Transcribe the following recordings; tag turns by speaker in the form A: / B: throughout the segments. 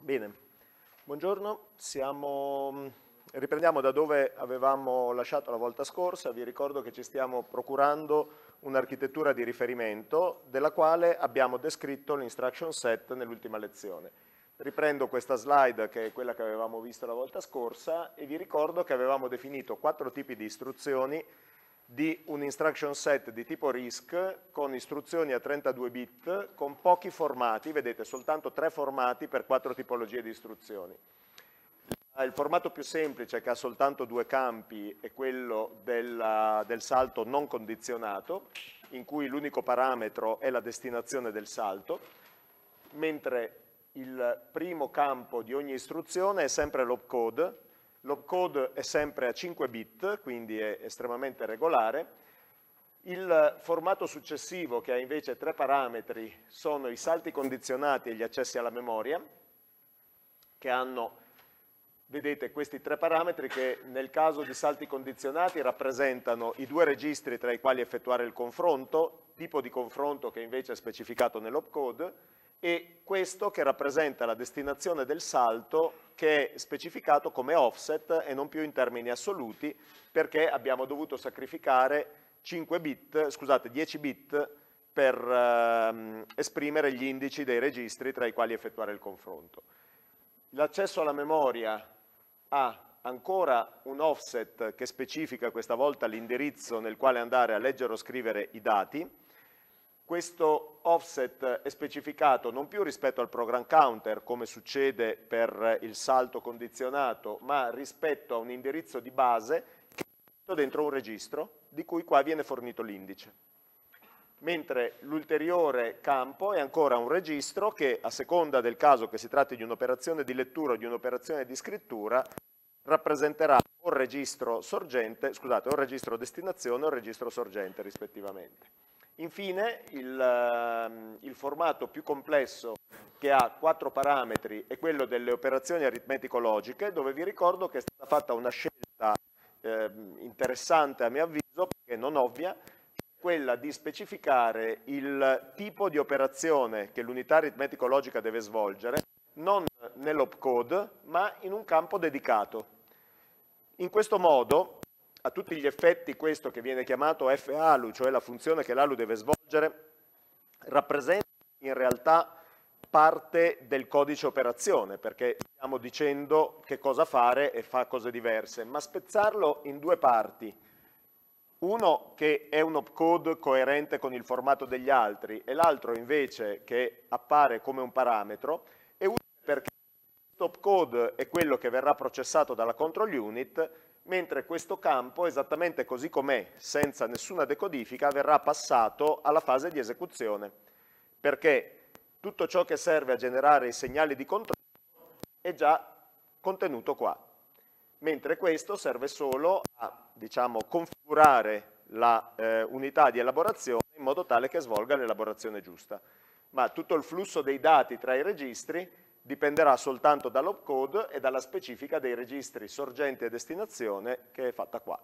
A: Bene, buongiorno, Siamo, mm, riprendiamo da dove avevamo lasciato la volta scorsa, vi ricordo che ci stiamo procurando un'architettura di riferimento della quale abbiamo descritto l'instruction set nell'ultima lezione. Riprendo questa slide che è quella che avevamo visto la volta scorsa e vi ricordo che avevamo definito quattro tipi di istruzioni di un instruction set di tipo RISC con istruzioni a 32 bit con pochi formati, vedete soltanto tre formati per quattro tipologie di istruzioni. Il formato più semplice che ha soltanto due campi è quello della, del salto non condizionato in cui l'unico parametro è la destinazione del salto, mentre il primo campo di ogni istruzione è sempre l'opcode l'opcode è sempre a 5 bit, quindi è estremamente regolare. Il formato successivo, che ha invece tre parametri, sono i salti condizionati e gli accessi alla memoria, che hanno, vedete, questi tre parametri che nel caso di salti condizionati rappresentano i due registri tra i quali effettuare il confronto, tipo di confronto che invece è specificato nell'opcode, e questo che rappresenta la destinazione del salto che è specificato come offset e non più in termini assoluti perché abbiamo dovuto sacrificare 5 bit, scusate, 10 bit per ehm, esprimere gli indici dei registri tra i quali effettuare il confronto. L'accesso alla memoria ha ancora un offset che specifica questa volta l'indirizzo nel quale andare a leggere o scrivere i dati, questo offset è specificato non più rispetto al program counter, come succede per il salto condizionato, ma rispetto a un indirizzo di base che è dentro un registro, di cui qua viene fornito l'indice. Mentre l'ulteriore campo è ancora un registro che, a seconda del caso che si tratti di un'operazione di lettura o di un'operazione di scrittura, rappresenterà un registro sorgente, scusate, o registro destinazione o registro sorgente rispettivamente. Infine il, ehm, il, formato più complesso che ha quattro parametri è quello delle operazioni aritmetico-logiche dove vi ricordo che è stata fatta una scelta eh, interessante a mio avviso perché non ovvia quella di specificare il tipo di operazione che l'unità aritmetico-logica deve svolgere non nell'opcode ma in un campo dedicato. In questo modo a tutti gli effetti questo che viene chiamato FALU, cioè la funzione che l'ALU deve svolgere, rappresenta in realtà parte del codice operazione, perché stiamo dicendo che cosa fare e fa cose diverse, ma spezzarlo in due parti. Uno che è un opcode coerente con il formato degli altri e l'altro invece che appare come un parametro è utile perché questo opcode è quello che verrà processato dalla control unit mentre questo campo, esattamente così com'è, senza nessuna decodifica, verrà passato alla fase di esecuzione, perché tutto ciò che serve a generare i segnali di controllo è già contenuto qua, mentre questo serve solo a diciamo, configurare l'unità eh, di elaborazione in modo tale che svolga l'elaborazione giusta. Ma tutto il flusso dei dati tra i registri dipenderà soltanto dall'opcode e dalla specifica dei registri sorgente e destinazione che è fatta qua.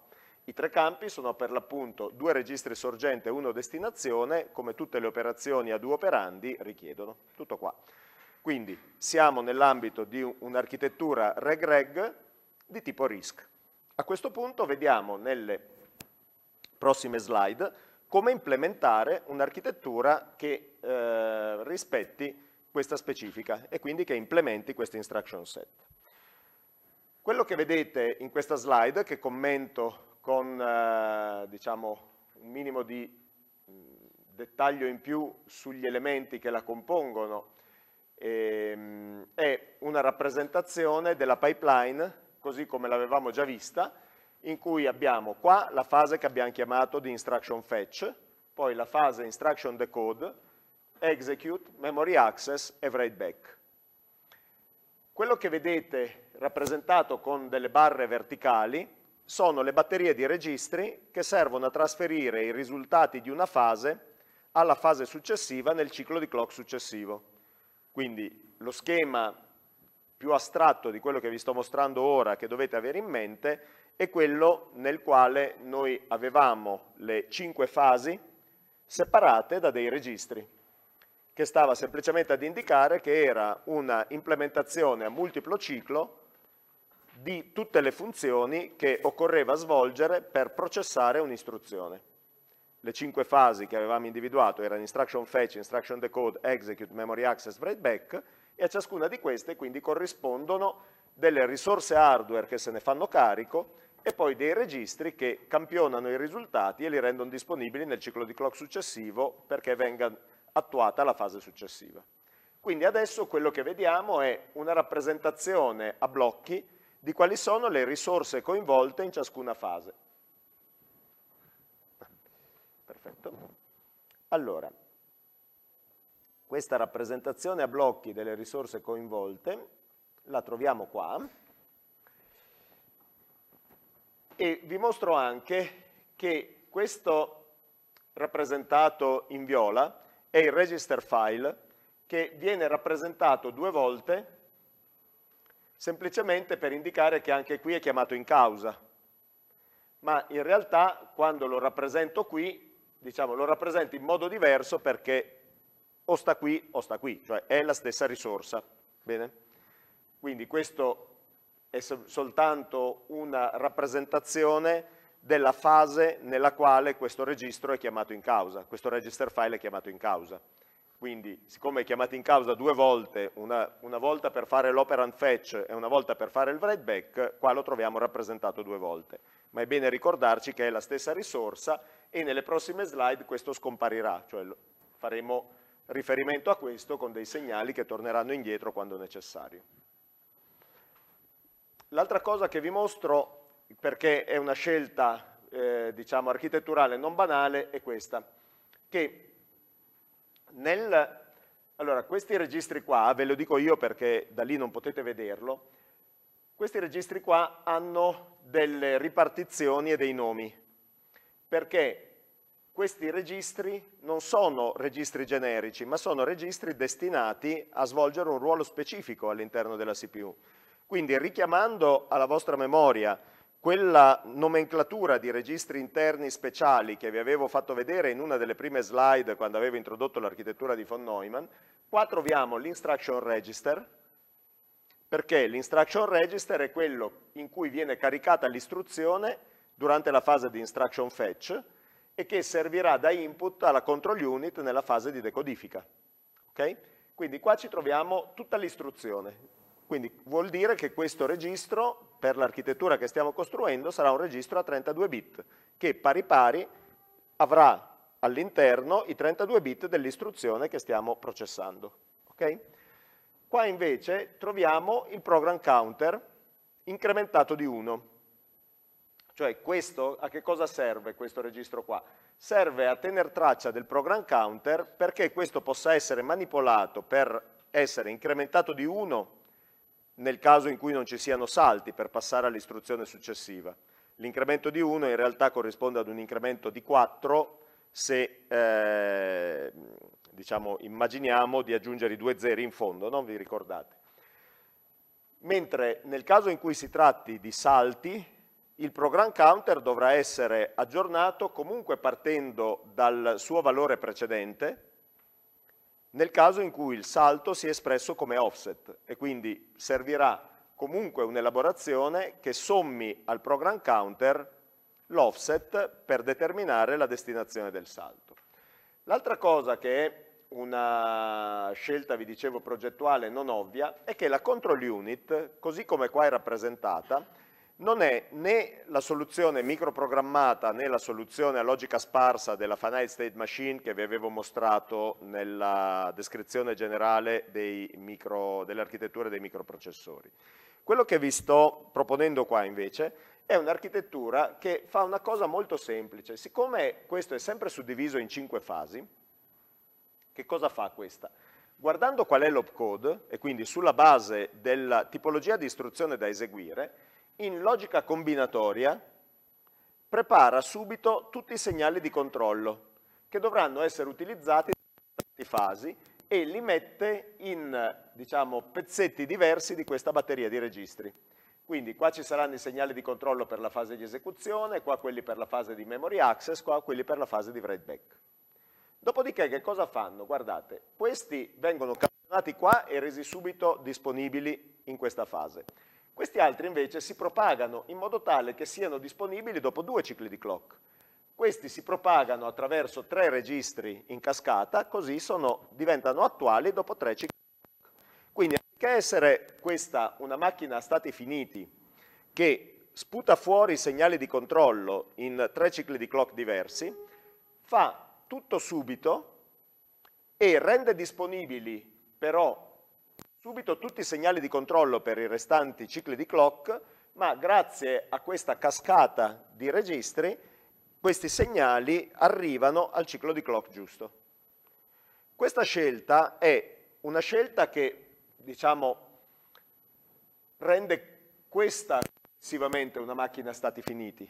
A: I tre campi sono per l'appunto due registri sorgente e uno destinazione, come tutte le operazioni a due operandi richiedono. Tutto qua. Quindi siamo nell'ambito di un'architettura reg-reg di tipo RISC. A questo punto vediamo nelle prossime slide come implementare un'architettura che eh, rispetti questa specifica e quindi che implementi questo instruction set. Quello che vedete in questa slide, che commento con eh, diciamo, un minimo di mm, dettaglio in più sugli elementi che la compongono, ehm, è una rappresentazione della pipeline, così come l'avevamo già vista, in cui abbiamo qua la fase che abbiamo chiamato di instruction fetch, poi la fase instruction decode, execute, memory access e write back. Quello che vedete rappresentato con delle barre verticali sono le batterie di registri che servono a trasferire i risultati di una fase alla fase successiva nel ciclo di clock successivo. Quindi lo schema più astratto di quello che vi sto mostrando ora che dovete avere in mente è quello nel quale noi avevamo le cinque fasi separate da dei registri che stava semplicemente ad indicare che era una implementazione a multiplo ciclo di tutte le funzioni che occorreva svolgere per processare un'istruzione. Le cinque fasi che avevamo individuato erano instruction fetch, instruction decode, execute, memory access, write back e a ciascuna di queste quindi corrispondono delle risorse hardware che se ne fanno carico e poi dei registri che campionano i risultati e li rendono disponibili nel ciclo di clock successivo perché venga attuata la fase successiva. Quindi adesso quello che vediamo è una rappresentazione a blocchi di quali sono le risorse coinvolte in ciascuna fase. Perfetto. Allora, questa rappresentazione a blocchi delle risorse coinvolte la troviamo qua e vi mostro anche che questo rappresentato in viola è il register file che viene rappresentato due volte semplicemente per indicare che anche qui è chiamato in causa. Ma in realtà quando lo rappresento qui, diciamo, lo rappresento in modo diverso perché o sta qui o sta qui, cioè è la stessa risorsa. Bene? Quindi questo è soltanto una rappresentazione della fase nella quale questo registro è chiamato in causa, questo register file è chiamato in causa. Quindi, siccome è chiamato in causa due volte, una, una volta per fare l'operand fetch e una volta per fare il write back, qua lo troviamo rappresentato due volte. Ma è bene ricordarci che è la stessa risorsa e nelle prossime slide questo scomparirà, cioè faremo riferimento a questo con dei segnali che torneranno indietro quando necessario. L'altra cosa che vi mostro perché è una scelta eh, diciamo, architetturale non banale, è questa. Che nel, allora, questi registri qua, ah, ve lo dico io perché da lì non potete vederlo, questi registri qua hanno delle ripartizioni e dei nomi, perché questi registri non sono registri generici, ma sono registri destinati a svolgere un ruolo specifico all'interno della CPU. Quindi richiamando alla vostra memoria quella nomenclatura di registri interni speciali che vi avevo fatto vedere in una delle prime slide quando avevo introdotto l'architettura di von Neumann, qua troviamo l'instruction register, perché l'instruction register è quello in cui viene caricata l'istruzione durante la fase di instruction fetch e che servirà da input alla control unit nella fase di decodifica. Okay? Quindi qua ci troviamo tutta l'istruzione, quindi vuol dire che questo registro per l'architettura che stiamo costruendo sarà un registro a 32 bit che pari pari avrà all'interno i 32 bit dell'istruzione che stiamo processando. Okay? Qua invece troviamo il program counter incrementato di 1. Cioè questo, a che cosa serve questo registro qua? Serve a tenere traccia del program counter perché questo possa essere manipolato per essere incrementato di 1 nel caso in cui non ci siano salti per passare all'istruzione successiva. L'incremento di 1 in realtà corrisponde ad un incremento di 4 se eh, diciamo, immaginiamo di aggiungere i due zeri in fondo, non vi ricordate. Mentre nel caso in cui si tratti di salti, il program counter dovrà essere aggiornato comunque partendo dal suo valore precedente, nel caso in cui il salto sia espresso come offset e quindi servirà comunque un'elaborazione che sommi al program counter l'offset per determinare la destinazione del salto. L'altra cosa che è una scelta, vi dicevo, progettuale non ovvia è che la control unit, così come qua è rappresentata, non è né la soluzione microprogrammata né la soluzione a logica sparsa della finite state machine che vi avevo mostrato nella descrizione generale micro, delle architetture dei microprocessori. Quello che vi sto proponendo qua invece è un'architettura che fa una cosa molto semplice. Siccome questo è sempre suddiviso in cinque fasi, che cosa fa questa? Guardando qual è l'opcode, e quindi sulla base della tipologia di istruzione da eseguire, in logica combinatoria prepara subito tutti i segnali di controllo che dovranno essere utilizzati in fasi e li mette in diciamo, pezzetti diversi di questa batteria di registri. Quindi qua ci saranno i segnali di controllo per la fase di esecuzione, qua quelli per la fase di memory access, qua quelli per la fase di write back. Dopodiché che cosa fanno? Guardate, questi vengono campionati qua e resi subito disponibili in questa fase. Questi altri invece si propagano in modo tale che siano disponibili dopo due cicli di clock. Questi si propagano attraverso tre registri in cascata, così sono, diventano attuali dopo tre cicli di clock. Quindi anziché essere questa una macchina a stati finiti che sputa fuori segnali di controllo in tre cicli di clock diversi, fa tutto subito e rende disponibili però subito tutti i segnali di controllo per i restanti cicli di clock, ma grazie a questa cascata di registri questi segnali arrivano al ciclo di clock giusto. Questa scelta è una scelta che, diciamo, rende questa successivamente una macchina a stati finiti.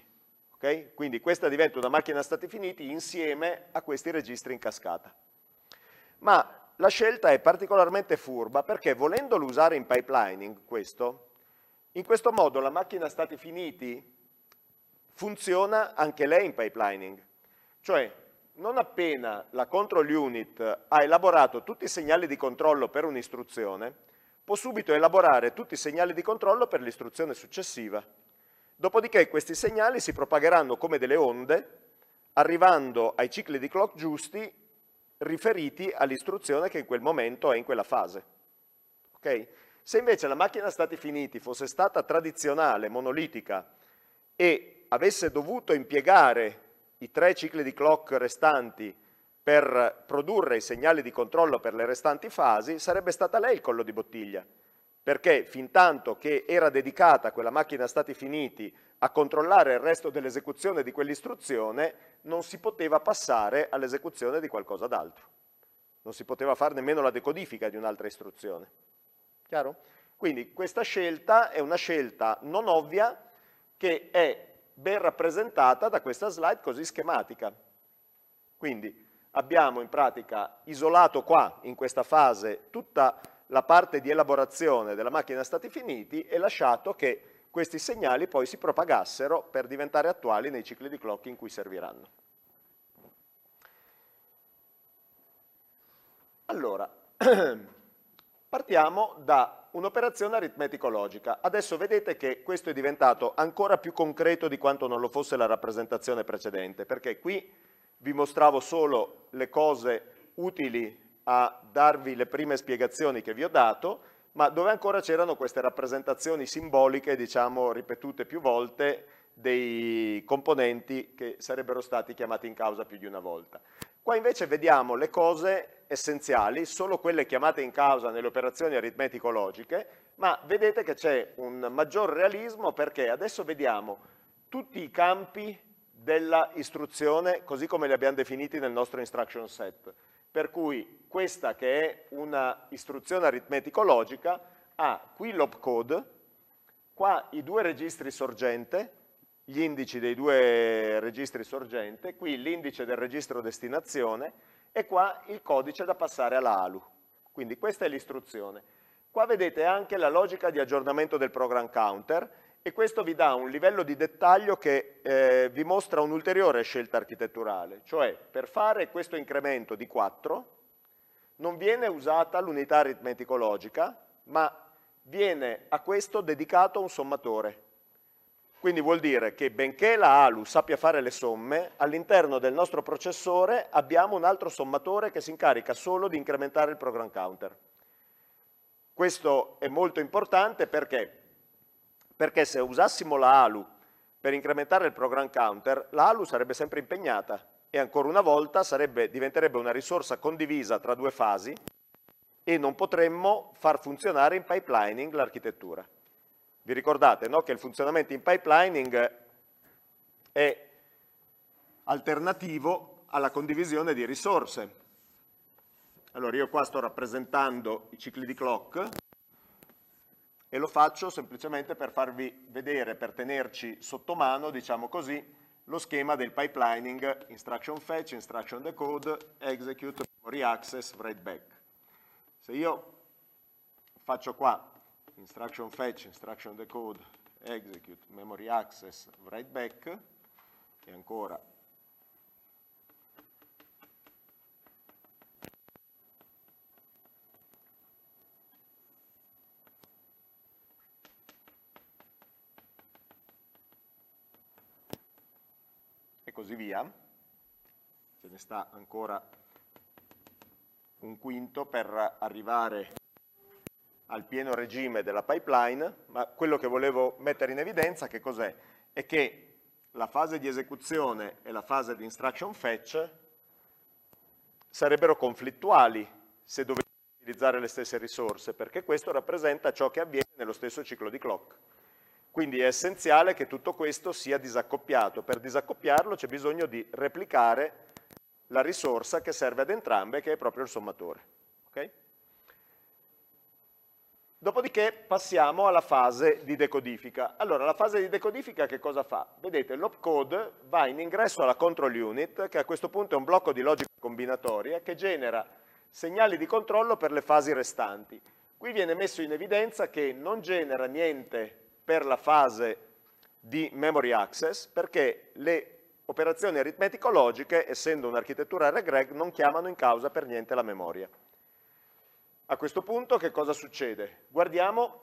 A: Okay? Quindi questa diventa una macchina a stati finiti insieme a questi registri in cascata. Ma la scelta è particolarmente furba perché volendolo usare in pipelining questo, in questo modo la macchina stati finiti funziona anche lei in pipelining. Cioè, non appena la control unit ha elaborato tutti i segnali di controllo per un'istruzione, può subito elaborare tutti i segnali di controllo per l'istruzione successiva. Dopodiché questi segnali si propagheranno come delle onde, arrivando ai cicli di clock giusti riferiti all'istruzione che in quel momento è in quella fase. Okay? Se invece la macchina stati finiti fosse stata tradizionale, monolitica, e avesse dovuto impiegare i tre cicli di clock restanti per produrre i segnali di controllo per le restanti fasi, sarebbe stata lei il collo di bottiglia, perché fin tanto che era dedicata quella macchina stati finiti a controllare il resto dell'esecuzione di quell'istruzione, non si poteva passare all'esecuzione di qualcosa d'altro. Non si poteva fare nemmeno la decodifica di un'altra istruzione. Chiaro? Quindi questa scelta è una scelta non ovvia che è ben rappresentata da questa slide così schematica. Quindi abbiamo in pratica isolato qua, in questa fase, tutta la parte di elaborazione della macchina stati finiti e lasciato che questi segnali poi si propagassero per diventare attuali nei cicli di clock in cui serviranno. Allora, partiamo da un'operazione aritmetico-logica. Adesso vedete che questo è diventato ancora più concreto di quanto non lo fosse la rappresentazione precedente, perché qui vi mostravo solo le cose utili a darvi le prime spiegazioni che vi ho dato, ma dove ancora c'erano queste rappresentazioni simboliche, diciamo, ripetute più volte, dei componenti che sarebbero stati chiamati in causa più di una volta. Qua invece vediamo le cose essenziali, solo quelle chiamate in causa nelle operazioni aritmetico-logiche, ma vedete che c'è un maggior realismo perché adesso vediamo tutti i campi della istruzione così come li abbiamo definiti nel nostro instruction set per cui questa che è una istruzione aritmetico-logica ha qui l'opcode, qua i due registri sorgente, gli indici dei due registri sorgente, qui l'indice del registro destinazione e qua il codice da passare alla ALU. Quindi questa è l'istruzione. Qua vedete anche la logica di aggiornamento del program counter, e questo vi dà un livello di dettaglio che eh, vi mostra un'ulteriore scelta architetturale, cioè per fare questo incremento di 4 non viene usata l'unità aritmeticologica, ma viene a questo dedicato un sommatore. Quindi vuol dire che benché la ALU sappia fare le somme, all'interno del nostro processore abbiamo un altro sommatore che si incarica solo di incrementare il program counter. Questo è molto importante perché perché se usassimo la ALU per incrementare il program counter, la ALU sarebbe sempre impegnata e ancora una volta sarebbe, diventerebbe una risorsa condivisa tra due fasi e non potremmo far funzionare in pipelining l'architettura. Vi ricordate no, che il funzionamento in pipelining è alternativo alla condivisione di risorse. Allora io qua sto rappresentando i cicli di clock e lo faccio semplicemente per farvi vedere, per tenerci sotto mano, diciamo così, lo schema del pipelining instruction fetch, instruction decode, execute, memory access, write back. Se io faccio qua instruction fetch, instruction decode, execute, memory access, write back e ancora così via, ce ne sta ancora un quinto per arrivare al pieno regime della pipeline, ma quello che volevo mettere in evidenza che cos'è? È che la fase di esecuzione e la fase di instruction fetch sarebbero conflittuali se dovessimo utilizzare le stesse risorse, perché questo rappresenta ciò che avviene nello stesso ciclo di clock. Quindi è essenziale che tutto questo sia disaccoppiato. Per disaccoppiarlo c'è bisogno di replicare la risorsa che serve ad entrambe, che è proprio il sommatore. Okay? Dopodiché passiamo alla fase di decodifica. Allora, la fase di decodifica che cosa fa? Vedete, l'opcode va in ingresso alla control unit, che a questo punto è un blocco di logica combinatoria, che genera segnali di controllo per le fasi restanti. Qui viene messo in evidenza che non genera niente per la fase di memory access perché le operazioni aritmetico-logiche, essendo un'architettura regreg, non chiamano in causa per niente la memoria. A questo punto che cosa succede? Guardiamo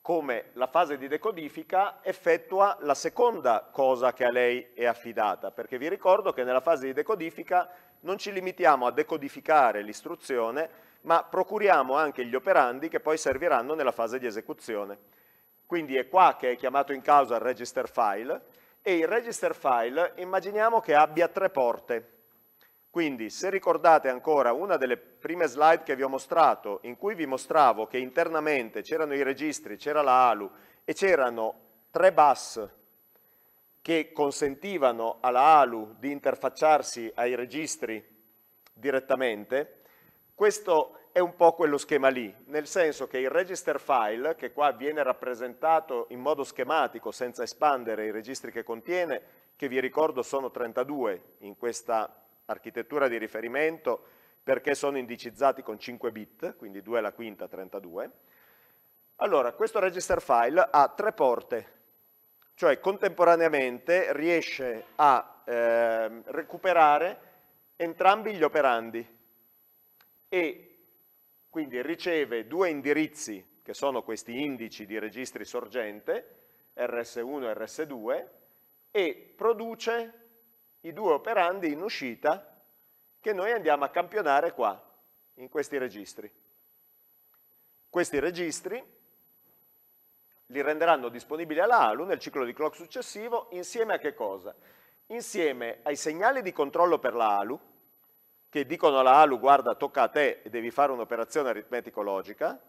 A: come la fase di decodifica effettua la seconda cosa che a lei è affidata, perché vi ricordo che nella fase di decodifica non ci limitiamo a decodificare l'istruzione, ma procuriamo anche gli operandi che poi serviranno nella fase di esecuzione. Quindi è qua che è chiamato in causa il register file e il register file immaginiamo che abbia tre porte. Quindi se ricordate ancora una delle prime slide che vi ho mostrato in cui vi mostravo che internamente c'erano i registri, c'era la ALU e c'erano tre bus che consentivano alla ALU di interfacciarsi ai registri direttamente, questo è un po' quello schema lì, nel senso che il register file, che qua viene rappresentato in modo schematico senza espandere i registri che contiene, che vi ricordo sono 32 in questa architettura di riferimento perché sono indicizzati con 5 bit, quindi 2 alla quinta 32. Allora, questo register file ha tre porte, cioè contemporaneamente riesce a eh, recuperare entrambi gli operandi e quindi riceve due indirizzi, che sono questi indici di registri sorgente, RS1 e RS2, e produce i due operandi in uscita che noi andiamo a campionare qua, in questi registri. Questi registri li renderanno disponibili alla ALU nel ciclo di clock successivo insieme a che cosa? Insieme ai segnali di controllo per la ALU, che dicono alla ALU guarda tocca a te e devi fare un'operazione aritmetico-logica,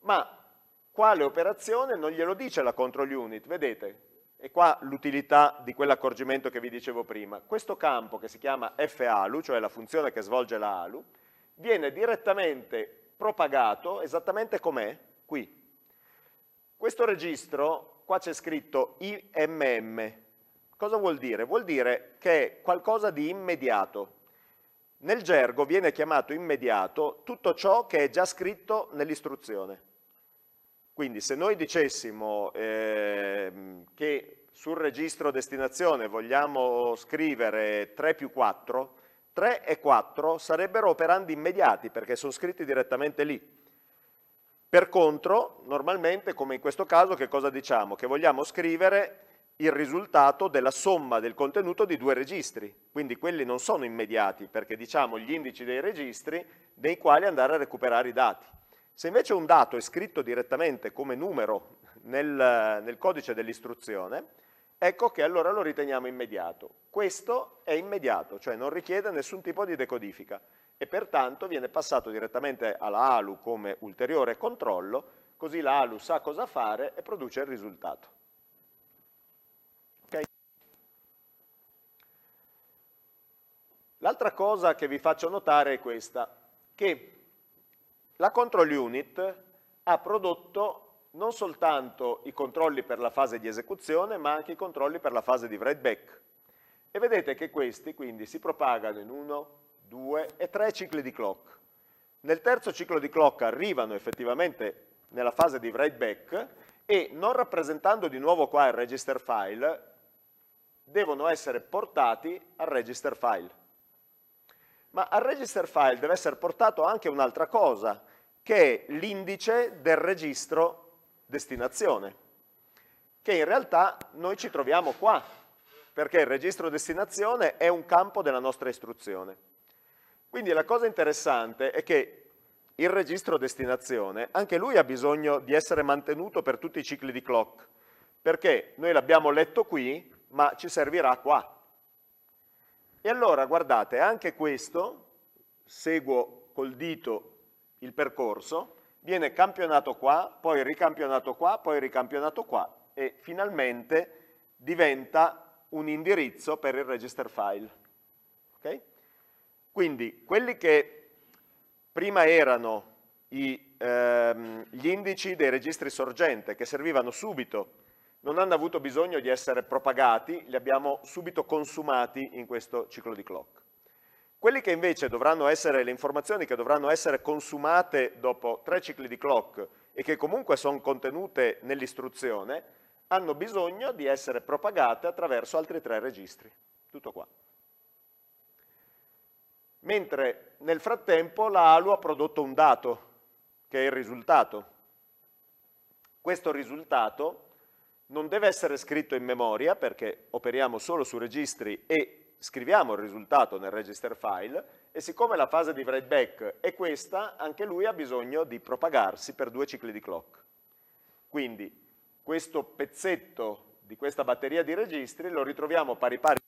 A: ma quale operazione non glielo dice la control unit, vedete? E qua l'utilità di quell'accorgimento che vi dicevo prima. Questo campo che si chiama FALU, cioè la funzione che svolge la ALU, viene direttamente propagato esattamente com'è, qui. Questo registro, qua c'è scritto IMM, cosa vuol dire? Vuol dire che è qualcosa di immediato, nel gergo viene chiamato immediato tutto ciò che è già scritto nell'istruzione. Quindi se noi dicessimo eh, che sul registro destinazione vogliamo scrivere 3 più 4, 3 e 4 sarebbero operandi immediati perché sono scritti direttamente lì. Per contro, normalmente, come in questo caso, che cosa diciamo? Che vogliamo scrivere il risultato della somma del contenuto di due registri, quindi quelli non sono immediati perché diciamo gli indici dei registri nei quali andare a recuperare i dati. Se invece un dato è scritto direttamente come numero nel, nel codice dell'istruzione, ecco che allora lo riteniamo immediato. Questo è immediato, cioè non richiede nessun tipo di decodifica e pertanto viene passato direttamente alla ALU come ulteriore controllo, così la ALU sa cosa fare e produce il risultato. L'altra cosa che vi faccio notare è questa, che la control unit ha prodotto non soltanto i controlli per la fase di esecuzione, ma anche i controlli per la fase di write back. E vedete che questi quindi si propagano in uno, due e tre cicli di clock. Nel terzo ciclo di clock arrivano effettivamente nella fase di write back e non rappresentando di nuovo qua il register file, devono essere portati al register file ma al register file deve essere portato anche un'altra cosa, che è l'indice del registro destinazione, che in realtà noi ci troviamo qua, perché il registro destinazione è un campo della nostra istruzione. Quindi la cosa interessante è che il registro destinazione, anche lui ha bisogno di essere mantenuto per tutti i cicli di clock, perché noi l'abbiamo letto qui, ma ci servirà qua. E allora, guardate, anche questo, seguo col dito il percorso, viene campionato qua, poi ricampionato qua, poi ricampionato qua e finalmente diventa un indirizzo per il register file. Okay? Quindi quelli che prima erano i, ehm, gli indici dei registri sorgente che servivano subito non hanno avuto bisogno di essere propagati, li abbiamo subito consumati in questo ciclo di clock. Quelli che invece dovranno essere le informazioni che dovranno essere consumate dopo tre cicli di clock e che comunque sono contenute nell'istruzione, hanno bisogno di essere propagate attraverso altri tre registri. Tutto qua. Mentre nel frattempo la ALU ha prodotto un dato, che è il risultato. Questo risultato non deve essere scritto in memoria perché operiamo solo su registri e scriviamo il risultato nel register file e siccome la fase di write back è questa, anche lui ha bisogno di propagarsi per due cicli di clock. Quindi questo pezzetto di questa batteria di registri lo ritroviamo pari pari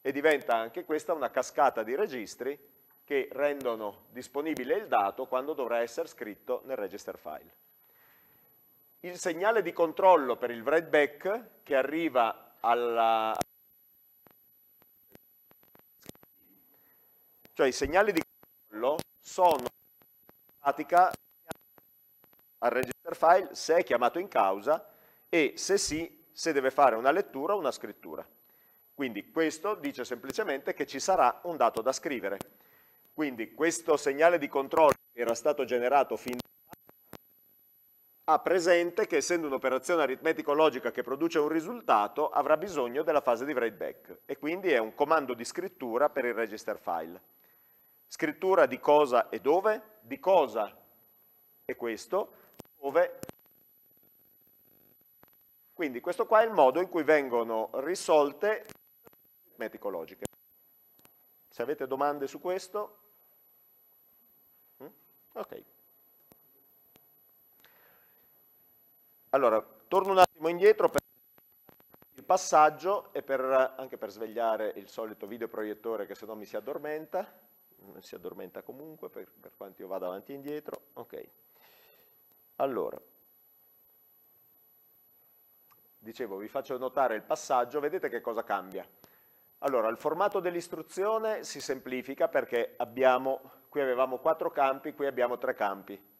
A: e diventa anche questa una cascata di registri che rendono disponibile il dato quando dovrà essere scritto nel register file il segnale di controllo per il write back che arriva alla... cioè i segnali di controllo sono in pratica al register file se è chiamato in causa e se sì, se deve fare una lettura o una scrittura. Quindi questo dice semplicemente che ci sarà un dato da scrivere. Quindi questo segnale di controllo che era stato generato fin da ha presente che essendo un'operazione aritmetico-logica che produce un risultato avrà bisogno della fase di write back e quindi è un comando di scrittura per il register file. Scrittura di cosa e dove? Di cosa è questo, dove... Quindi questo qua è il modo in cui vengono risolte aritmetico logiche. Se avete domande su questo? Mm? Ok. Allora, torno un attimo indietro per il passaggio e per, anche per svegliare il solito videoproiettore che se no mi si addormenta, non mm, si addormenta comunque per, per quanto io vada avanti e indietro. Ok, allora, dicevo, vi faccio notare il passaggio, vedete che cosa cambia. Allora, il formato dell'istruzione si semplifica perché abbiamo, qui avevamo quattro campi, qui abbiamo tre campi.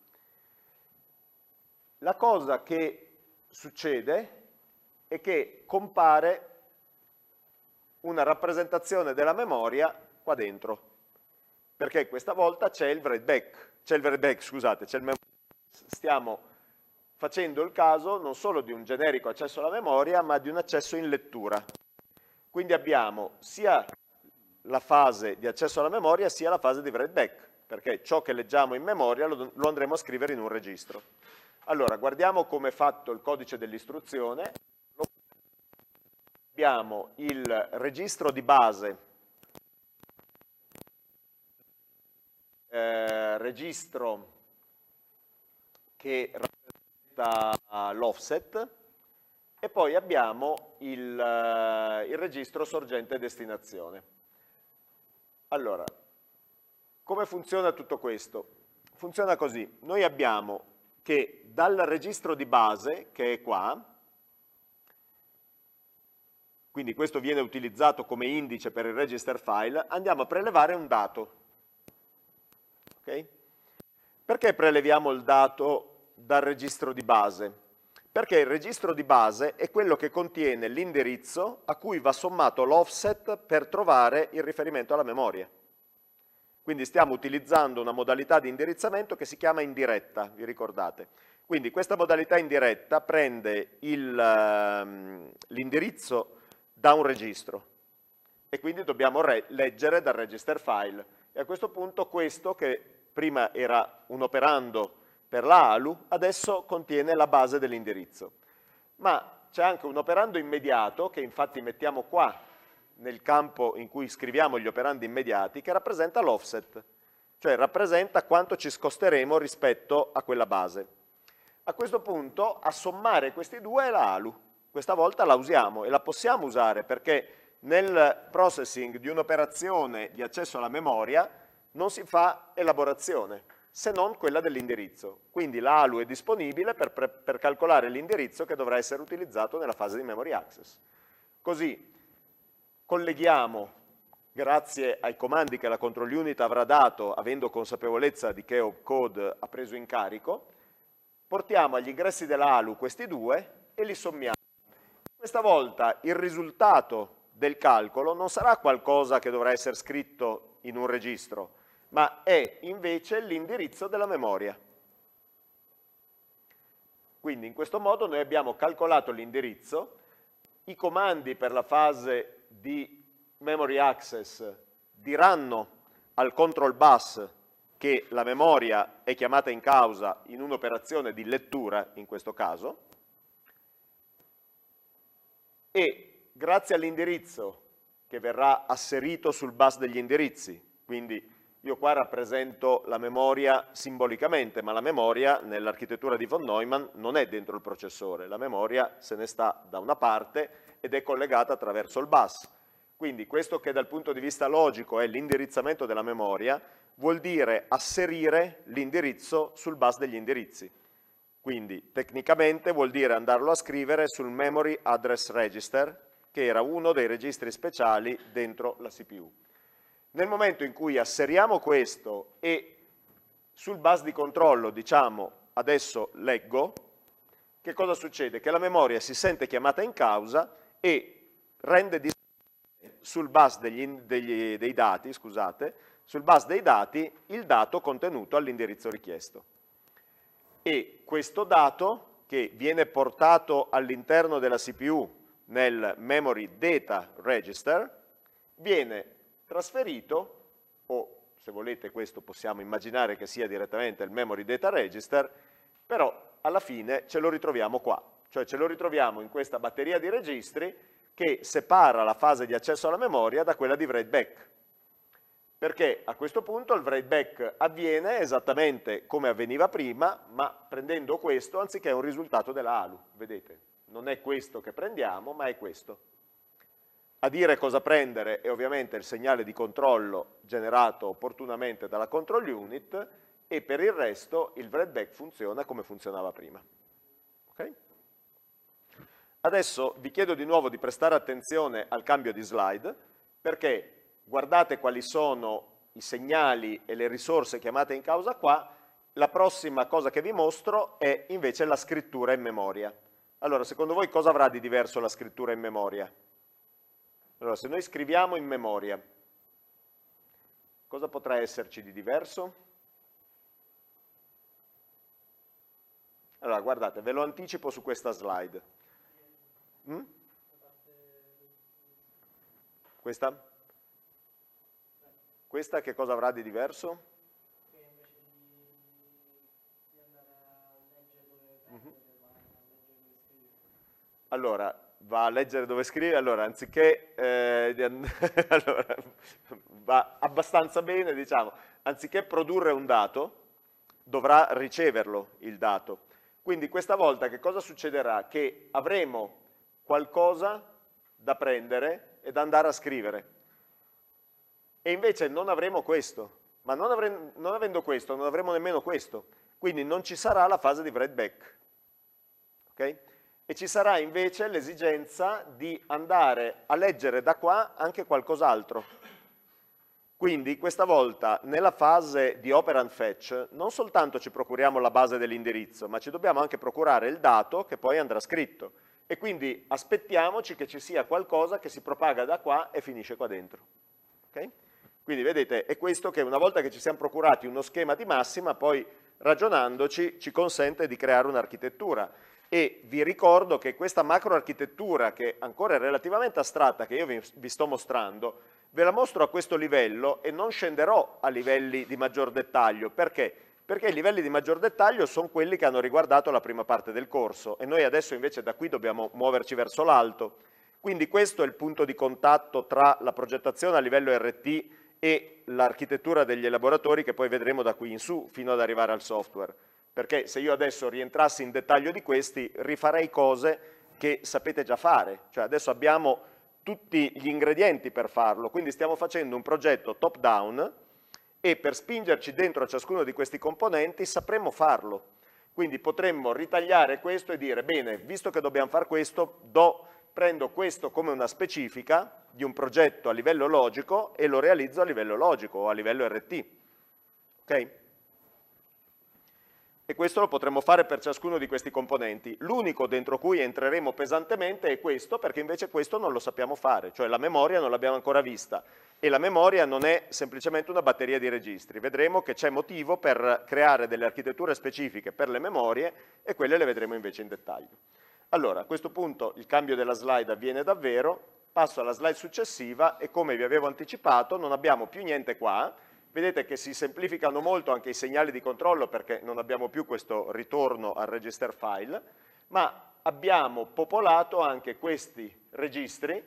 A: La cosa che succede è che compare una rappresentazione della memoria qua dentro, perché questa volta c'è il write back, c'è il write back, scusate, c'è il Stiamo facendo il caso non solo di un generico accesso alla memoria, ma di un accesso in lettura. Quindi abbiamo sia la fase di accesso alla memoria, sia la fase di write back, perché ciò che leggiamo in memoria lo, lo andremo a scrivere in un registro. Allora, guardiamo come è fatto il codice dell'istruzione. Abbiamo il registro di base, eh, registro che rappresenta l'offset, e poi abbiamo il, eh, il, registro sorgente e destinazione. Allora, come funziona tutto questo? Funziona così, noi abbiamo che dal registro di base, che è qua, quindi questo viene utilizzato come indice per il register file, andiamo a prelevare un dato. Okay? Perché preleviamo il dato dal registro di base? Perché il registro di base è quello che contiene l'indirizzo a cui va sommato l'offset per trovare il riferimento alla memoria. Quindi stiamo utilizzando una modalità di indirizzamento che si chiama indiretta, vi ricordate? Quindi questa modalità indiretta prende ehm, l'indirizzo da un registro e quindi dobbiamo leggere dal register file. E a questo punto questo, che prima era un operando per la ALU, adesso contiene la base dell'indirizzo. Ma c'è anche un operando immediato, che infatti mettiamo qua nel campo in cui scriviamo gli operandi immediati che rappresenta l'offset, cioè rappresenta quanto ci scosteremo rispetto a quella base. A questo punto a sommare questi due è la ALU, questa volta la usiamo e la possiamo usare perché nel processing di un'operazione di accesso alla memoria non si fa elaborazione se non quella dell'indirizzo. Quindi la ALU è disponibile per, per calcolare l'indirizzo che dovrà essere utilizzato nella fase di memory access. Così colleghiamo, grazie ai comandi che la control unit avrà dato, avendo consapevolezza di che opcode ha preso in carico, portiamo agli ingressi della ALU questi due e li sommiamo. Questa volta il risultato del calcolo non sarà qualcosa che dovrà essere scritto in un registro, ma è invece l'indirizzo della memoria. Quindi in questo modo noi abbiamo calcolato l'indirizzo, i comandi per la fase di memory access diranno al control bus che la memoria è chiamata in causa in un'operazione di lettura, in questo caso, e grazie all'indirizzo che verrà asserito sul bus degli indirizzi, quindi io qua rappresento la memoria simbolicamente, ma la memoria nell'architettura di von Neumann non è dentro il processore, la memoria se ne sta da una parte ed è collegata attraverso il bus. Quindi questo che dal punto di vista logico è l'indirizzamento della memoria, vuol dire asserire l'indirizzo sul bus degli indirizzi. Quindi tecnicamente vuol dire andarlo a scrivere sul Memory Address Register, che era uno dei registri speciali dentro la CPU. Nel momento in cui asseriamo questo e sul bus di controllo diciamo adesso leggo, che cosa succede? Che la memoria si sente chiamata in causa e rende sul bus degli, degli, dei dati, scusate, sul bus dei dati il dato contenuto all'indirizzo richiesto. E questo dato che viene portato all'interno della CPU nel memory data register viene trasferito o se volete questo possiamo immaginare che sia direttamente il memory data register però alla fine ce lo ritroviamo qua cioè ce lo ritroviamo in questa batteria di registri che separa la fase di accesso alla memoria da quella di write back. Perché a questo punto il write back avviene esattamente come avveniva prima, ma prendendo questo anziché un risultato della ALU. Vedete, non è questo che prendiamo, ma è questo. A dire cosa prendere è ovviamente il segnale di controllo generato opportunamente dalla control unit e per il resto il write back funziona come funzionava prima. Ok? Adesso vi chiedo di nuovo di prestare attenzione al cambio di slide perché guardate quali sono i segnali e le risorse chiamate in causa qua, la prossima cosa che vi mostro è invece la scrittura in memoria. Allora, secondo voi cosa avrà di diverso la scrittura in memoria? Allora, se noi scriviamo in memoria, cosa potrà esserci di diverso? Allora, guardate, ve lo anticipo su questa slide. Mm? Questa? Questa che cosa avrà di diverso? Allora, va a leggere dove scrive, allora anziché eh, allora, va abbastanza bene, diciamo, anziché produrre un dato, dovrà riceverlo il dato. Quindi questa volta che cosa succederà? Che avremo qualcosa da prendere e da andare a scrivere. E invece non avremo questo, ma non, avremo, non avendo questo non avremo nemmeno questo, quindi non ci sarà la fase di write-back. Okay? E ci sarà invece l'esigenza di andare a leggere da qua anche qualcos'altro. Quindi questa volta nella fase di operand fetch non soltanto ci procuriamo la base dell'indirizzo, ma ci dobbiamo anche procurare il dato che poi andrà scritto e quindi aspettiamoci che ci sia qualcosa che si propaga da qua e finisce qua dentro. Okay? Quindi vedete, è questo che una volta che ci siamo procurati uno schema di massima, poi ragionandoci ci consente di creare un'architettura. E vi ricordo che questa macroarchitettura, che ancora è relativamente astratta, che io vi, vi sto mostrando, ve la mostro a questo livello e non scenderò a livelli di maggior dettaglio. Perché? perché i livelli di maggior dettaglio sono quelli che hanno riguardato la prima parte del corso e noi adesso invece da qui dobbiamo muoverci verso l'alto. Quindi questo è il punto di contatto tra la progettazione a livello RT e l'architettura degli elaboratori che poi vedremo da qui in su fino ad arrivare al software. Perché se io adesso rientrassi in dettaglio di questi rifarei cose che sapete già fare, cioè adesso abbiamo tutti gli ingredienti per farlo, quindi stiamo facendo un progetto top down e per spingerci dentro a ciascuno di questi componenti sapremmo farlo. Quindi potremmo ritagliare questo e dire, bene, visto che dobbiamo fare questo, do, prendo questo come una specifica di un progetto a livello logico e lo realizzo a livello logico o a livello RT. Okay? e questo lo potremo fare per ciascuno di questi componenti. L'unico dentro cui entreremo pesantemente è questo, perché invece questo non lo sappiamo fare, cioè la memoria non l'abbiamo ancora vista e la memoria non è semplicemente una batteria di registri. Vedremo che c'è motivo per creare delle architetture specifiche per le memorie e quelle le vedremo invece in dettaglio. Allora, a questo punto il cambio della slide avviene davvero, passo alla slide successiva e come vi avevo anticipato non abbiamo più niente qua, Vedete che si semplificano molto anche i segnali di controllo perché non abbiamo più questo ritorno al register file, ma abbiamo popolato anche questi registri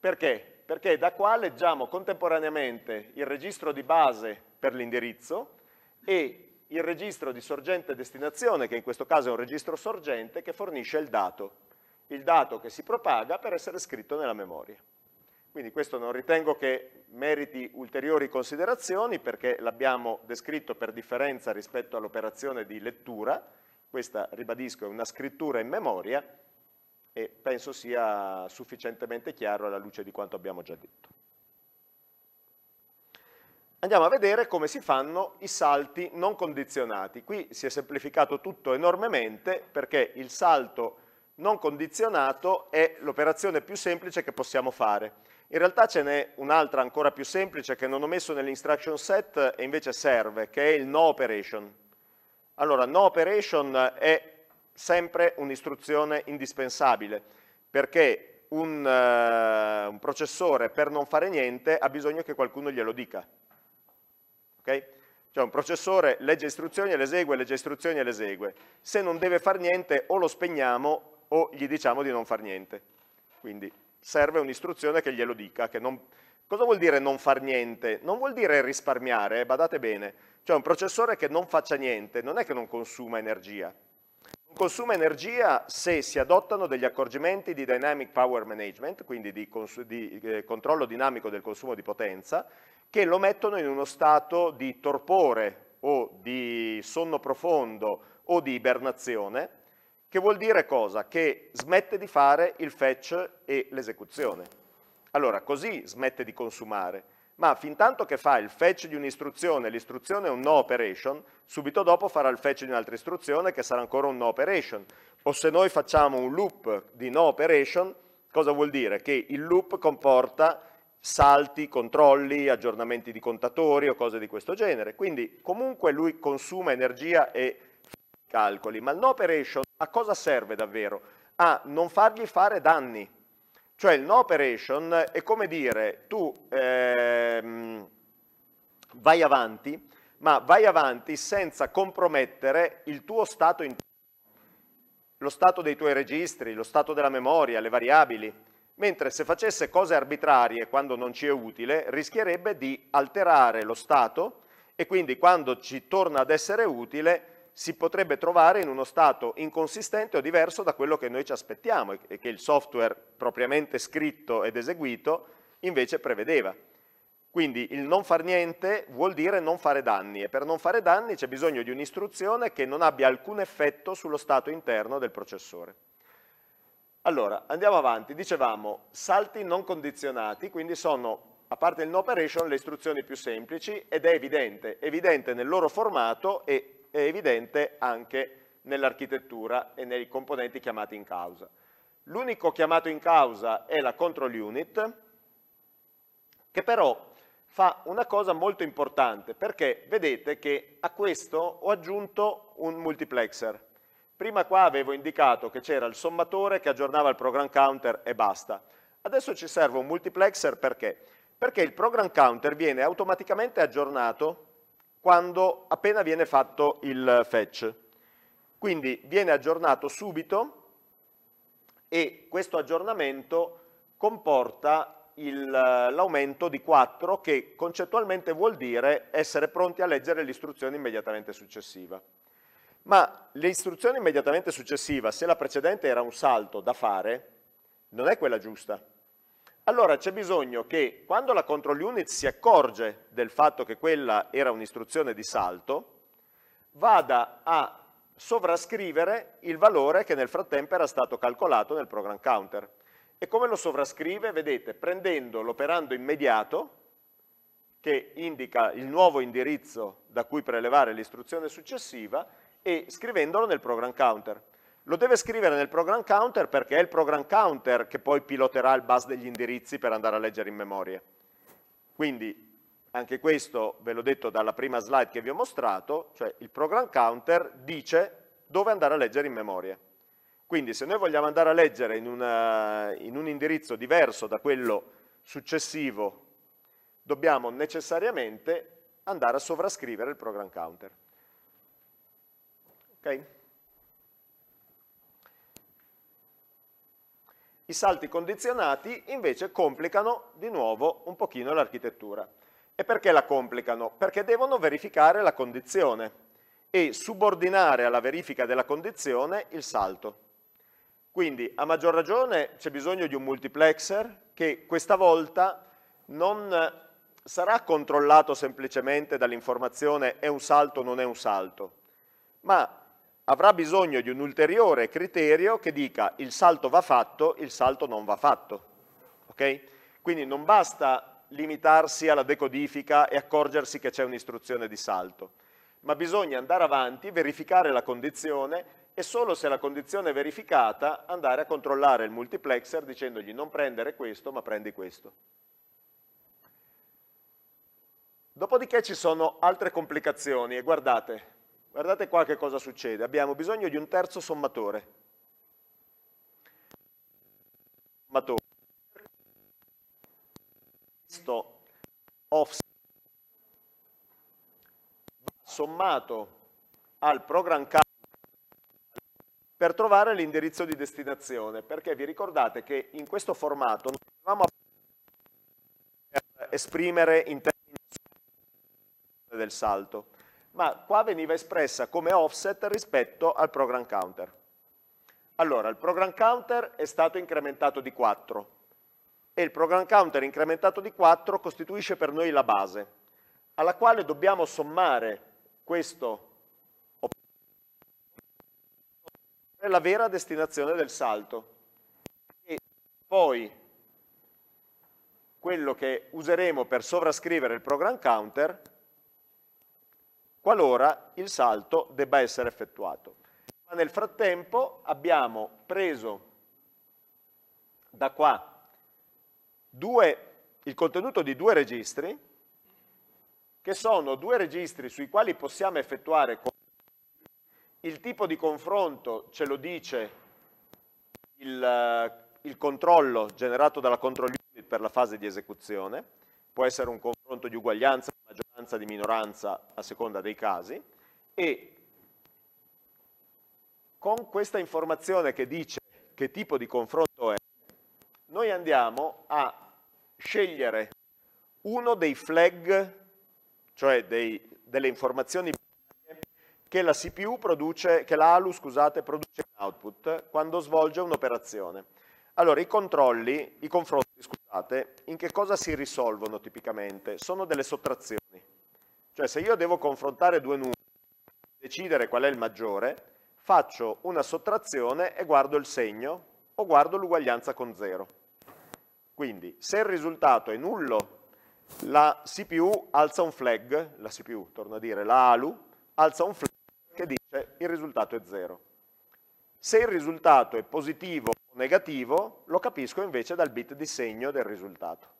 A: perché? Perché da qua leggiamo contemporaneamente il registro di base per l'indirizzo e il registro di sorgente destinazione, che in questo caso è un registro sorgente, che fornisce il dato, il dato che si propaga per essere scritto nella memoria. Quindi questo non ritengo che meriti ulteriori considerazioni perché l'abbiamo descritto per differenza rispetto all'operazione di lettura, questa ribadisco è una scrittura in memoria e penso sia sufficientemente chiaro alla luce di quanto abbiamo già detto. Andiamo a vedere come si fanno i salti non condizionati. Qui si è semplificato tutto enormemente perché il salto non condizionato è l'operazione più semplice che possiamo fare in realtà ce n'è un'altra ancora più semplice che non ho messo nell'instruction set e invece serve, che è il no operation. Allora, no operation è sempre un'istruzione indispensabile, perché un, uh, un, processore per non fare niente ha bisogno che qualcuno glielo dica. Okay? Cioè un processore legge istruzioni e le esegue, legge istruzioni e le esegue. Se non deve fare niente o lo spegniamo o gli diciamo di non fare niente. Quindi serve un'istruzione che glielo dica. Che non... Cosa vuol dire non far niente? Non vuol dire risparmiare, badate bene. Cioè un processore che non faccia niente non è che non consuma energia. Non consuma energia se si adottano degli accorgimenti di dynamic power management, quindi di, di eh, controllo dinamico del consumo di potenza, che lo mettono in uno stato di torpore o di sonno profondo o di ibernazione, che vuol dire cosa? Che smette di fare il fetch e l'esecuzione. Allora, così smette di consumare, ma fin tanto che fa il fetch di un'istruzione, l'istruzione è un no operation, subito dopo farà il fetch di un'altra istruzione che sarà ancora un no operation. O se noi facciamo un loop di no operation, cosa vuol dire? Che il loop comporta salti, controlli, aggiornamenti di contatori o cose di questo genere. Quindi comunque lui consuma energia e calcoli, ma il no operation a cosa serve davvero? A non fargli fare danni. Cioè il no operation è come dire tu ehm, vai avanti, ma vai avanti senza compromettere il tuo stato interno, lo stato dei tuoi registri, lo stato della memoria, le variabili. Mentre se facesse cose arbitrarie quando non ci è utile, rischierebbe di alterare lo stato e quindi quando ci torna ad essere utile si potrebbe trovare in uno stato inconsistente o diverso da quello che noi ci aspettiamo e che il software propriamente scritto ed eseguito invece prevedeva. Quindi il non far niente vuol dire non fare danni e per non fare danni c'è bisogno di un'istruzione che non abbia alcun effetto sullo stato interno del processore. Allora, andiamo avanti. Dicevamo, salti non condizionati, quindi sono a parte il no operation, le istruzioni più semplici ed è evidente, evidente nel loro formato e è evidente anche nell'architettura e nei componenti chiamati in causa. L'unico chiamato in causa è la control unit, che però fa una cosa molto importante, perché vedete che a questo ho aggiunto un multiplexer. Prima qua avevo indicato che c'era il sommatore che aggiornava il program counter e basta. Adesso ci serve un multiplexer perché? Perché il program counter viene automaticamente aggiornato quando appena viene fatto il fetch. Quindi viene aggiornato subito e questo aggiornamento comporta l'aumento di 4 che concettualmente vuol dire essere pronti a leggere l'istruzione immediatamente successiva. Ma l'istruzione immediatamente successiva, se la precedente era un salto da fare, non è quella giusta, allora c'è bisogno che quando la control unit si accorge del fatto che quella era un'istruzione di salto, vada a sovrascrivere il valore che nel frattempo era stato calcolato nel program counter. E come lo sovrascrive? Vedete, prendendo l'operando immediato, che indica il nuovo indirizzo da cui prelevare l'istruzione successiva, e scrivendolo nel program counter. Lo deve scrivere nel program counter perché è il program counter che poi piloterà il bus degli indirizzi per andare a leggere in memoria. Quindi anche questo ve l'ho detto dalla prima slide che vi ho mostrato, cioè il program counter dice dove andare a leggere in memoria. Quindi se noi vogliamo andare a leggere in, una, eh, in un indirizzo diverso da quello successivo, dobbiamo necessariamente andare a sovrascrivere il program counter. Ok? I salti condizionati invece complicano di nuovo un pochino l'architettura. E perché la complicano? Perché devono verificare la condizione e subordinare alla verifica della condizione il salto. Quindi a maggior ragione c'è bisogno di un multiplexer che questa volta non sarà controllato semplicemente dall'informazione è un salto o non è un salto, ma avrà bisogno di un ulteriore criterio che dica il salto va fatto, il salto non va fatto. Okay? Quindi non basta limitarsi alla decodifica e accorgersi che c'è un'istruzione di salto, ma bisogna andare avanti, verificare la condizione e solo se la condizione è verificata andare a controllare il multiplexer dicendogli non prendere questo ma prendi questo. Dopodiché ci sono altre complicazioni e guardate, Guardate qua che cosa succede. Abbiamo bisogno di un terzo sommatore. Sommatore. Questo offset va sommato al program counter per trovare l'indirizzo di destinazione, perché vi ricordate che in questo formato non avevamo esprimere in termini del salto, ma qua veniva espressa come offset rispetto al program counter. Allora, il program counter è stato incrementato di 4 e il program counter incrementato di 4 costituisce per noi la base, alla quale dobbiamo sommare questo è la vera destinazione del salto. E poi quello che useremo per sovrascrivere il program counter qualora il salto debba essere effettuato. Ma nel frattempo abbiamo preso da qua due, il contenuto di due registri, che sono due registri sui quali possiamo effettuare il tipo di confronto ce lo dice il, il controllo generato dalla control unit per la fase di esecuzione, può essere un confronto di uguaglianza, di maggioranza, di minoranza a seconda dei casi e con questa informazione che dice che tipo di confronto è, noi andiamo a scegliere uno dei flag, cioè dei, delle informazioni che la CPU produce, che l'ALU, scusate, produce in output quando svolge un'operazione. Allora, i controlli, i confronti, scusate, in che cosa si risolvono tipicamente? Sono delle sottrazioni. Cioè se io devo confrontare due numeri, decidere qual è il maggiore, faccio una sottrazione e guardo il segno o guardo l'uguaglianza con 0. Quindi se il risultato è nullo, la CPU alza un flag, la CPU, torno a dire, la ALU, alza un flag che dice il risultato è 0. Se il risultato è positivo negativo lo capisco invece dal bit di segno del risultato.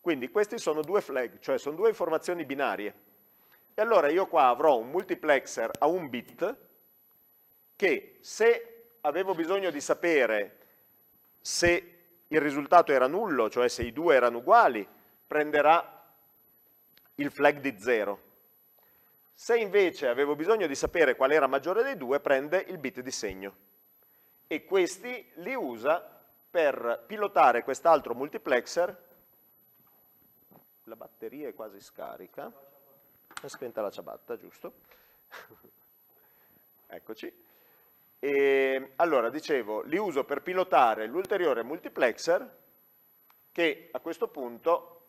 A: Quindi questi sono due flag, cioè sono due informazioni binarie. E allora io qua avrò un multiplexer a un bit che se avevo bisogno di sapere se il risultato era nullo, cioè se i due erano uguali, prenderà il flag di 0. Se invece avevo bisogno di sapere qual era maggiore dei due, prende il bit di segno e questi li usa per pilotare quest'altro multiplexer. La batteria è quasi scarica. È spenta la ciabatta, giusto? Eccoci. E, allora, dicevo, li uso per pilotare l'ulteriore multiplexer che a questo punto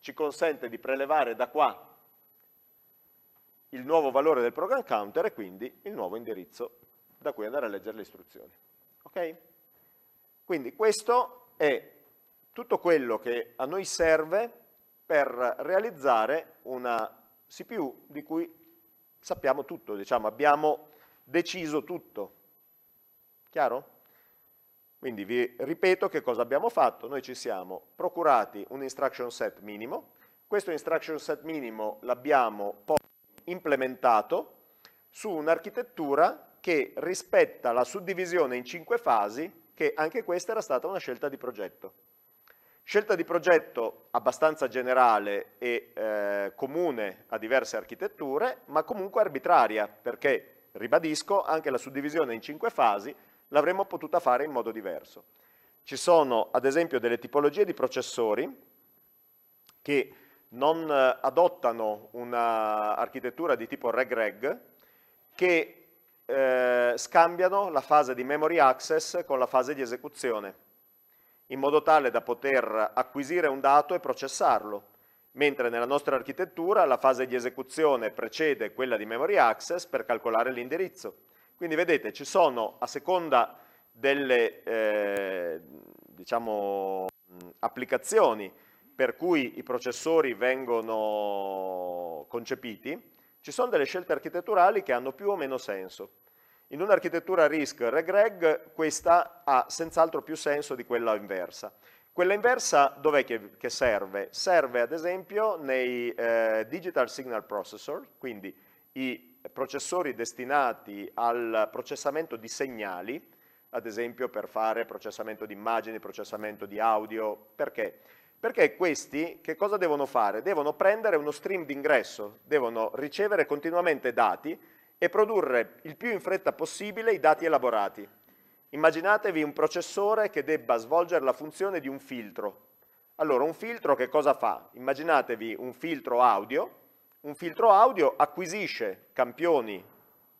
A: ci consente di prelevare da qua il nuovo valore del program counter e quindi il nuovo indirizzo da cui andare a leggere le istruzioni. Okay? Quindi questo è tutto quello che a noi serve per realizzare una CPU di cui sappiamo tutto, diciamo, abbiamo deciso tutto. Chiaro? Quindi vi ripeto che cosa abbiamo fatto. Noi ci siamo procurati un instruction set minimo. Questo instruction set minimo l'abbiamo poi implementato su un'architettura che rispetta la suddivisione in cinque fasi, che anche questa era stata una scelta di progetto. Scelta di progetto abbastanza generale e eh, comune a diverse architetture, ma comunque arbitraria, perché, ribadisco, anche la suddivisione in cinque fasi l'avremmo potuta fare in modo diverso. Ci sono, ad esempio, delle tipologie di processori che non eh, adottano un'architettura di tipo reg-reg, che eh, scambiano la fase di memory access con la fase di esecuzione, in modo tale da poter acquisire un dato e processarlo, mentre nella nostra architettura la fase di esecuzione precede quella di memory access per calcolare l'indirizzo. Quindi vedete, ci sono a seconda delle eh, diciamo, applicazioni per cui i processori vengono concepiti, ci sono delle scelte architetturali che hanno più o meno senso. In un'architettura RISC regreg questa ha senz'altro più senso di quella inversa. Quella inversa dov'è che, che, serve? Serve ad esempio nei eh, digital signal processor, quindi i processori destinati al processamento di segnali, ad esempio per fare processamento di immagini, processamento di audio, perché? Perché questi che cosa devono fare? Devono prendere uno stream d'ingresso, devono ricevere continuamente dati e produrre il più in fretta possibile i dati elaborati. Immaginatevi un processore che debba svolgere la funzione di un filtro. Allora, un filtro che cosa fa? Immaginatevi un filtro audio. Un filtro audio acquisisce campioni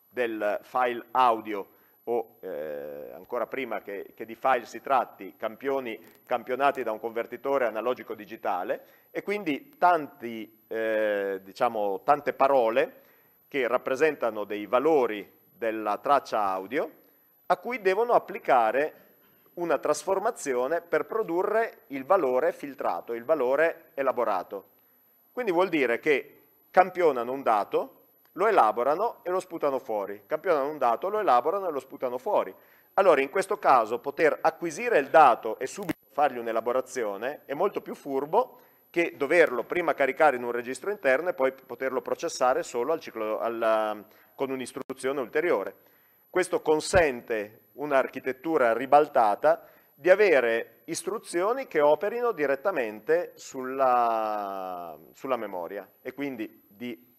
A: del file audio o eh, ancora prima che, che, di file si tratti, campioni campionati da un convertitore analogico digitale e quindi tanti, eh, diciamo, tante parole che rappresentano dei valori della traccia audio a cui devono applicare una trasformazione per produrre il valore filtrato, il valore elaborato. Quindi vuol dire che campionano un dato, lo elaborano e lo sputano fuori, campionano un dato, lo elaborano e lo sputano fuori. Allora in questo caso poter acquisire il dato e subito fargli un'elaborazione è molto più furbo che doverlo prima caricare in un registro interno e poi poterlo processare solo al ciclo, al, con un'istruzione ulteriore. Questo consente un'architettura ribaltata di avere istruzioni che operino direttamente sulla, sulla memoria e quindi di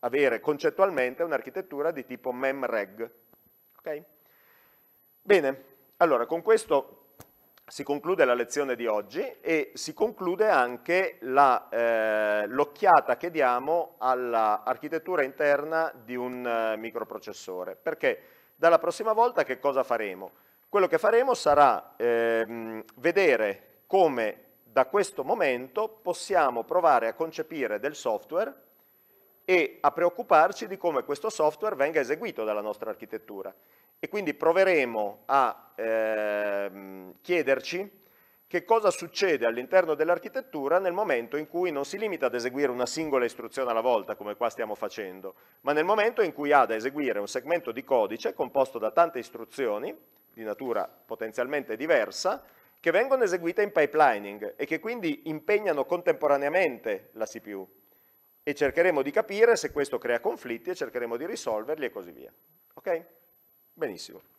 A: avere concettualmente un'architettura di tipo memreg. Okay? Bene, allora con questo si conclude la lezione di oggi e si conclude anche eh, l'occhiata eh, che diamo all'architettura interna di un eh, microprocessore. Perché dalla prossima volta che cosa faremo? Quello che faremo sarà eh, vedere come da questo momento possiamo provare a concepire del software e a preoccuparci di come questo software venga eseguito dalla nostra architettura. E quindi proveremo a ehm, chiederci che cosa succede all'interno dell'architettura nel momento in cui non si limita ad eseguire una singola istruzione alla volta, come qua stiamo facendo, ma nel momento in cui ha da eseguire un segmento di codice composto da tante istruzioni, di natura potenzialmente diversa, che vengono eseguite in pipelining e che quindi impegnano contemporaneamente la CPU e cercheremo di capire se questo crea conflitti e cercheremo di risolverli e così via. Ok? Benissimo.